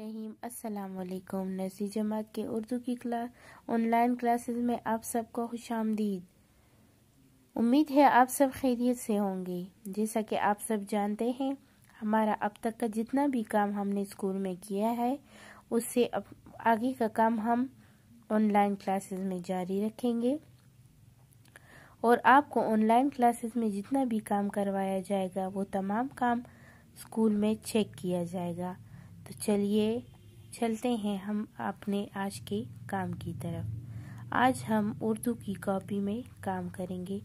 रहीम अस्सलाम वालेकुम नसी जमात के उर्दू की क्लास ऑनलाइन क्लासेस में आप सबको खुश आमदीद उम्मीद है आप सब खैरियत से होंगे जैसा कि आप सब जानते हैं हमारा अब तक का जितना भी काम हमने स्कूल में किया है उससे अब आगे का काम हम ऑनलाइन क्लासेस में जारी रखेंगे और आपको ऑनलाइन क्लासेस में जितना भी काम करवाया जाएगा वो तमाम काम स्कूल में चेक किया जाएगा तो चलिए चलते हैं हम अपने आज के काम की तरफ आज हम उर्दू की कॉपी में काम करेंगे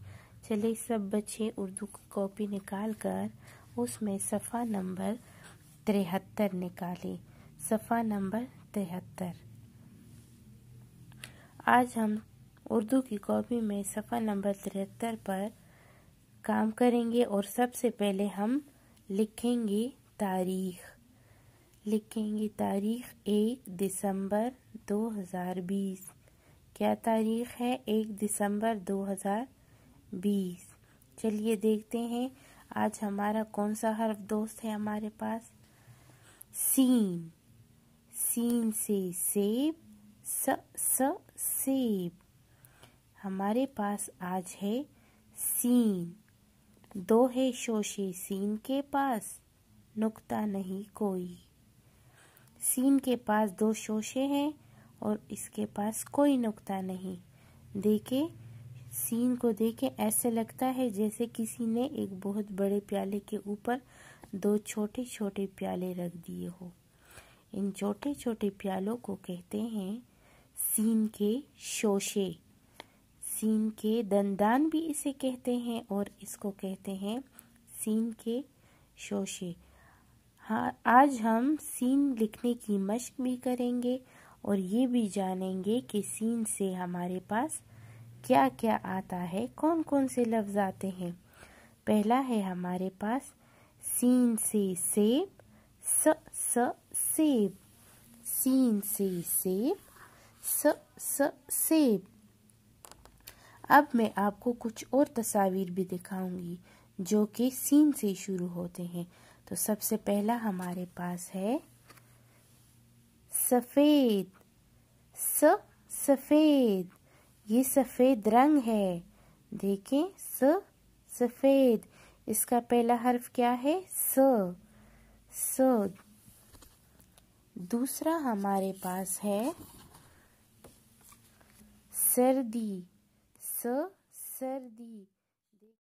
चले सब बच्चे उर्दू की कॉपी निकाल कर उसमें सफ़ा नंबर तिहत्तर निकाले सफ़ा नंबर तिहत्तर आज हम उर्दू की कॉपी में सफ़ा नंबर तिहत्तर पर काम करेंगे और सबसे पहले हम लिखेंगे तारीख लिखेंगे तारीख एक दिसंबर 2020 क्या तारीख है एक दिसंबर 2020 चलिए देखते हैं आज हमारा कौन सा हर्फ दोस्त है हमारे पास सीन सीन से सेब स स सेब हमारे पास आज है सीन दो है शोशे सीन के पास नुकता नहीं कोई सीन के पास दो शोशे हैं और इसके पास कोई नुक्ता नहीं देखे सीन को देखे ऐसे लगता है जैसे किसी ने एक बहुत बड़े प्याले के ऊपर दो छोटे छोटे प्याले रख दिए हो इन छोटे छोटे प्यालों को कहते हैं सीन के शोशे सीन के दंदान भी इसे कहते हैं और इसको कहते हैं सीन के शोशे हाँ, आज हम सीन लिखने की मशक भी करेंगे और ये भी जानेंगे कि सीन से हमारे पास क्या क्या आता है कौन कौन से लफ्ज़ आते हैं पहला है हमारे पास सीन से सेब स स सेब सीन से सेब स स सेब अब मैं आपको कुछ और तस्वीर भी दिखाऊंगी जो कि सीन से शुरू होते हैं तो सबसे पहला हमारे पास है सफ़ेद स सफ़ेद ये सफ़ेद रंग है देखें स सफ़ेद इसका पहला हर्फ क्या है स स दूसरा हमारे पास है सर्दी स सर्दी